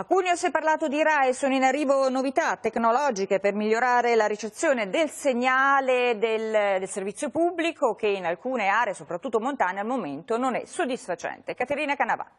A Cuneo si è parlato di RAE, sono in arrivo novità tecnologiche per migliorare la ricezione del segnale del, del servizio pubblico che in alcune aree, soprattutto montane, al momento non è soddisfacente. Caterina Canavà.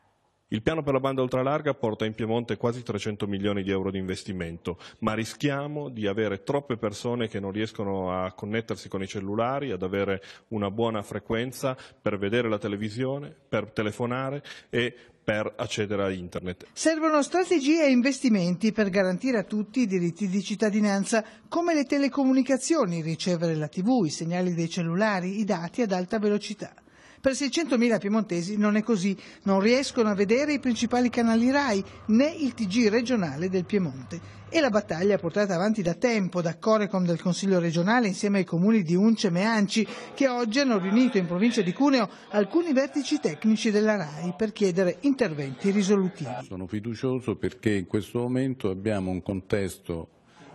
Il piano per la banda ultralarga porta in Piemonte quasi 300 milioni di euro di investimento, ma rischiamo di avere troppe persone che non riescono a connettersi con i cellulari, ad avere una buona frequenza per vedere la televisione, per telefonare e per accedere a internet. Servono strategie e investimenti per garantire a tutti i diritti di cittadinanza, come le telecomunicazioni, ricevere la tv, i segnali dei cellulari, i dati ad alta velocità. Per 600.000 piemontesi non è così, non riescono a vedere i principali canali RAI né il TG regionale del Piemonte. E la battaglia portata avanti da tempo da Corecom del Consiglio regionale insieme ai comuni di Unce e Meanci che oggi hanno riunito in provincia di Cuneo alcuni vertici tecnici della RAI per chiedere interventi risolutivi. Sono fiducioso perché in questo momento abbiamo un contesto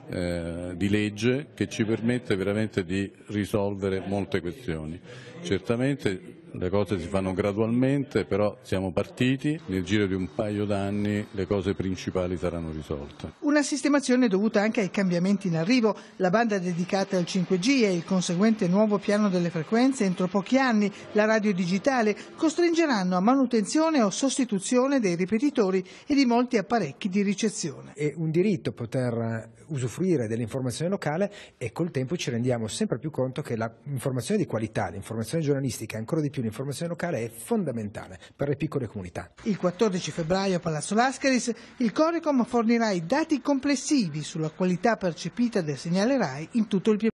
eh, di legge che ci permette veramente di risolvere molte questioni. Certamente le cose si fanno gradualmente, però siamo partiti, nel giro di un paio d'anni le cose principali saranno risolte. Una sistemazione dovuta anche ai cambiamenti in arrivo, la banda dedicata al 5G e il conseguente nuovo piano delle frequenze entro pochi anni, la radio digitale, costringeranno a manutenzione o sostituzione dei ripetitori e di molti apparecchi di ricezione. È un diritto poter usufruire dell'informazione locale e col tempo ci rendiamo sempre più conto che l'informazione di qualità, l'informazione giornalistica, ancora di più l'informazione locale è fondamentale per le piccole comunità. Il 14 febbraio a Palazzo Lascaris il Coricom fornirà i dati complessivi sulla qualità percepita del segnale RAI in tutto il Piemonte.